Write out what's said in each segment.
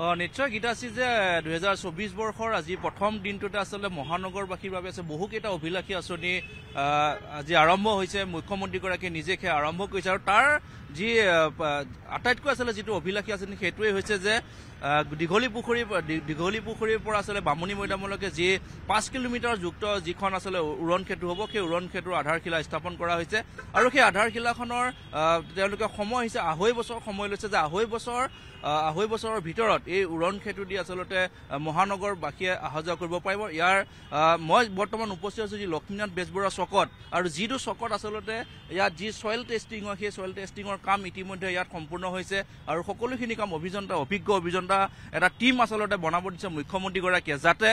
অঁ নিশ্চয় গীতাশ্ৰী যে দুহেজাৰ চৌবিছ বৰ্ষৰ আজি প্ৰথম দিনটোতে আচলতে মহানগৰবাসীৰ বাবে আছে বহুকেইটা অভিলাষী আঁচনি আজি আৰম্ভ হৈছে মুখ্যমন্ত্ৰীগৰাকীয়ে নিজে সেয়া আৰম্ভ কৰিছে আৰু তাৰ যি আটাইতকৈ আচলতে যিটো অভিলাষী আঁচনি সেইটোৱেই হৈছে যে দীঘলী পুখুৰী দীঘলী পুখুৰীৰ পৰা আচলতে বামুণী মৈদামলৈকে যি পাঁচ কিলোমিটাৰ যুক্ত যিখন আচলতে উৰণ সেতু হব সেই উৰণ সেতুৰ আধাৰশিলা স্থাপন কৰা হৈছে আৰু সেই আধাৰশিলাখনৰ তেওঁলোকে সময় হৈছে আঢ়ৈ বছৰ সময় লৈছে যে আঢ়ৈ বছৰ আঢ়ৈ বছৰৰ ভিতৰত এই উৰণ সেতু দি আচলতে মহানগৰবাসীয়ে অহা যোৱা কৰিব পাৰিব ইয়াৰ মই বৰ্তমান উপস্থিত আছো যি লক্ষ্মীনাথ বেজবৰুৱা চকত আৰু যিটো চকত আচলতে ইয়াত যি চইল টেষ্টিং হয় সেই চইল টেষ্টিঙৰ কাম ইতিমধ্যে ইয়াত সম্পূৰ্ণ হৈছে আৰু সকলোখিনি কাম অভিযন্তা অভিজ্ঞ অভিযন্তা এটা এটা টিম আচলতে বনাব দিছে মুখ্যমন্ত্ৰীগৰাকীয়ে যাতে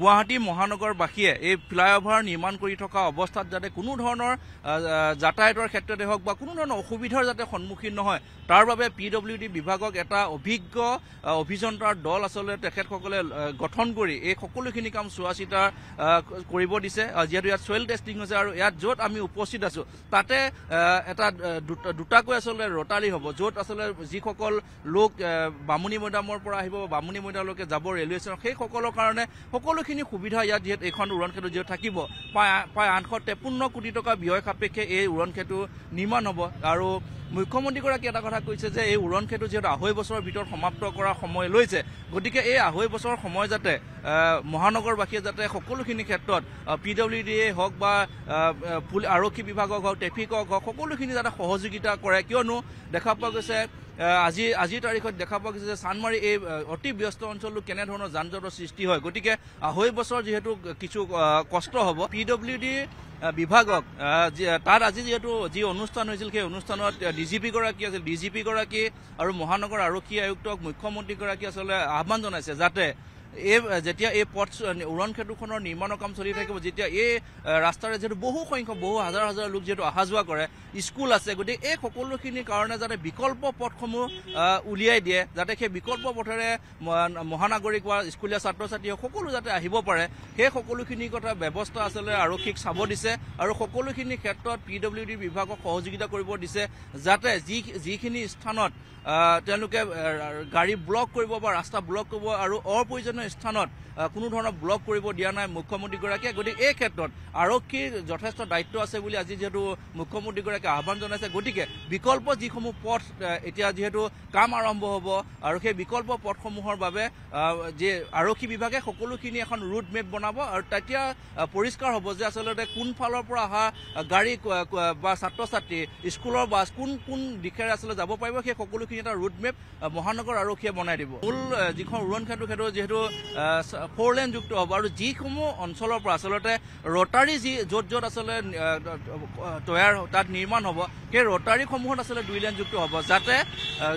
গুৱাহাটী মহানগৰবাসীয়ে এই ফ্লাইঅভাৰ নিৰ্মাণ কৰি থকা অৱস্থাত যাতে কোনো ধৰণৰ যাতায়াতৰ ক্ষেত্ৰতে হওক বা কোনো ধৰণৰ অসুবিধাৰ যাতে সন্মুখীন নহয় তাৰ বাবে পি ডব্লিউ ডি বিভাগক এটা অভিজ্ঞ অভিযন্তাৰ দল আচলতে তেখেতসকলে গঠন কৰি এই সকলোখিনি কাম চোৱা চিতা কৰিব দিছে যিহেতু ইয়াত চইল টেষ্টিং হৈছে আৰু ইয়াত য'ত আমি উপস্থিত আছোঁ তাতে এটা দুটাকৈ আচলতে ৰটাৰী হ'ব য'ত আচলতে যিসকল লোক বামুণী মৈদামৰ পৰা আহিব বামুণী মৈদামলৈকে যাব ৰেলৱে ষ্টেচনত সেইসকলৰ কাৰণে সকলো সকলোখিনি সুবিধা ইয়াত যিহেতু এইখন উৰণ উড়ণক্ষেত্ৰ যিহেতু থাকিব প্ৰায় প্ৰায় আঠশ তেপন্ন কোটি টকা ব্যয় সাপেক্ষে এই উৰণ উড়ণক্ষেত্ৰ নিৰ্মাণ হব আৰু মুখ্যমন্ত্ৰীগৰাকীয়ে এটা কথা কৈছে যে এই উৰণ খেতু যিহেতু আঢ়ৈ বছৰৰ ভিতৰত সমাপ্ত কৰাৰ সময় লৈছে গতিকে এই আঢ়ৈ বছৰৰ সময় যাতে মহানগৰবাসীয়ে যাতে সকলোখিনি ক্ষেত্ৰত পি ডব্লিউ ডি এ হওক বা আৰক্ষী বিভাগক হওক ট্ৰেফিকক হওক সকলোখিনি যাতে সহযোগিতা কৰে কিয়নো দেখা পোৱা গৈছে আজি আজিৰ তাৰিখত দেখা পোৱা গৈছে যে চানমাৰী এই অতি ব্যস্ত অঞ্চলটো কেনেধৰণৰ যান জঁটৰ সৃষ্টি হয় গতিকে আঢ়ৈ বছৰ যিহেতু কিছু কষ্ট হ'ব পি ডব্লিউ ডি বিভাগক তাত আজি যিহেতু যি অনুষ্ঠান হৈছিল সেই অনুষ্ঠানত ডি জি পি গৰাকী আছিল ডি জি পি গৰাকী আৰু মহানগৰ আৰক্ষী আয়ুক্তক মুখ্যমন্ত্ৰীগৰাকী আচলতে আহ্বান জনাইছে যাতে এই যেতিয়া এই পথ উৰণ সেতুখনৰ নিৰ্মাণৰ কাম চলি থাকিব যেতিয়া এই ৰাস্তাৰে যিহেতু বহু সংখ্যক বহু হাজাৰ হাজাৰ লোক যিহেতু অহা যোৱা কৰে স্কুল আছে গতিকে এই সকলোখিনিৰ কাৰণে যাতে বিকল্প পথসমূহ উলিয়াই দিয়ে যাতে সেই বিকল্প পথেৰে মহানগৰীক বা স্কুলীয়া ছাত্ৰ ছাত্ৰী সকলো যাতে আহিব পাৰে সেই সকলোখিনি কথা ব্যৱস্থা আচলতে আৰক্ষীক চাব দিছে আৰু সকলোখিনি ক্ষেত্ৰত পি ডব্লিউ ডি বিভাগক সহযোগিতা কৰিব দিছে যাতে যি যিখিনি স্থানত তেওঁলোকে গাড়ী ব্লক কৰিব বা ৰাস্তা ব্লক কৰিব আৰু অপ্ৰয়োজনীয় কোনো স্থানত কোনো ধৰণৰ ব্লক কৰিব দিয়া নাই মুখ্যমন্ত্ৰীগৰাকীয়ে গতিকে এই ক্ষেত্ৰত আৰক্ষীৰ যথেষ্ট দায়িত্ব আছে বুলি আজি যিহেতু মুখ্যমন্ত্ৰীগৰাকীয়ে আহ্বান জনাইছে গতিকে বিকল্প যিসমূহ পথ এতিয়া যিহেতু কাম আৰম্ভ হ'ব আৰু সেই বিকল্প পথসমূহৰ বাবে যে আৰক্ষী বিভাগে সকলোখিনি এখন ৰুটমেপ বনাব আৰু তেতিয়া পৰিষ্কাৰ হ'ব যে আচলতে কোনফালৰ পৰা অহা গাড়ী বা ছাত্ৰ ছাত্ৰী স্কুলৰ বাছ কোন কোন দিশেৰে আচলতে যাব পাৰিব সেই সকলোখিনি এটা ৰুটমেপ মহানগৰ আৰক্ষীয়ে বনাই দিব মূল যিখন উৰণ ক্ষেত্ৰ সেইটো যিহেতু ফ'ৰ লেন যুক্ত হ'ব আৰু যিসমূহ অঞ্চলৰ পৰা আচলতে ৰটাৰী যি য'ত য'ত আচলতে তৈয়াৰ তাত নিৰ্মাণ হ'ব সেই ৰটাৰীসমূহত আচলতে দুই লেন যুক্ত হ'ব যাতে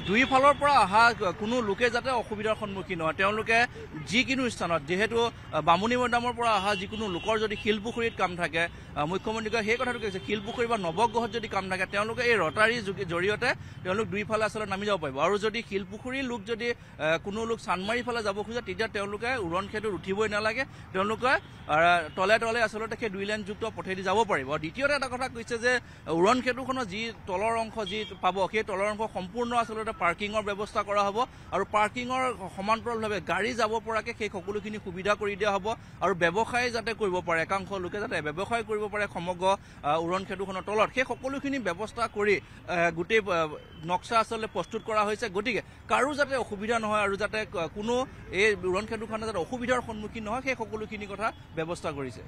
দুয়োফালৰ পৰা অহা কোনো লোকে যাতে অসুবিধাৰ সন্মুখীন নহয় তেওঁলোকে যিকোনো স্থানত যিহেতু বামুণী মৈদামৰ পৰা অহা যিকোনো লোকৰ যদি শিলপুখুৰীত কাম থাকে মুখ্যমন্ত্ৰীগৰাকীয়ে সেই কথাটো কৈছে শিলপুখুৰী বা নৱগ্ৰহত যদি কাম থাকে তেওঁলোকে এই ৰটাৰী জৰিয়তে তেওঁলোক দুইফালে আচলতে নামি যাব পাৰিব আৰু যদি শিলপুখুৰীৰ লোক যদি কোনো লোক ফালে যাব খোজে তেতিয়া তেওঁ তেওঁলোকে উৰণ খেতত উঠিবই নালাগে তেওঁলোকে তলে তলে আচলতে সেই দুই লাইনযুক্ত পঠিয়াই দি যাব পাৰিব দ্বিতীয়তে এটা কথা কৈছে যে উৰণ খেতুখনৰ যি তলৰ অংশ যি পাব সেই তলৰ অংশ সম্পূৰ্ণ আচলতে পাৰ্কিঙৰ ব্যৱস্থা কৰা হ'ব আৰু পাৰ্কিঙৰ সমান্তৰালভাৱে গাড়ী যাব পৰাকৈ সেই সকলোখিনি সুবিধা কৰি দিয়া হ'ব আৰু ব্যৱসায় যাতে কৰিব পাৰে একাংশ লোকে যাতে ব্যৱসায় কৰিব পাৰে সমগ্ৰ উৰণ খেতুখনৰ তলত সেই সকলোখিনি ব্যৱস্থা কৰি গোটেই নক্সা আচলতে প্ৰস্তুত কৰা হৈছে গতিকে কাৰো যাতে অসুবিধা নহয় আৰু যাতে কোনো এই উৰণ পৰীক্ষাটোৰ কাৰণে যাতে অসুবিধাৰ সন্মুখীন নহয় সেই সকলোখিনি কথা ব্যৱস্থা কৰিছে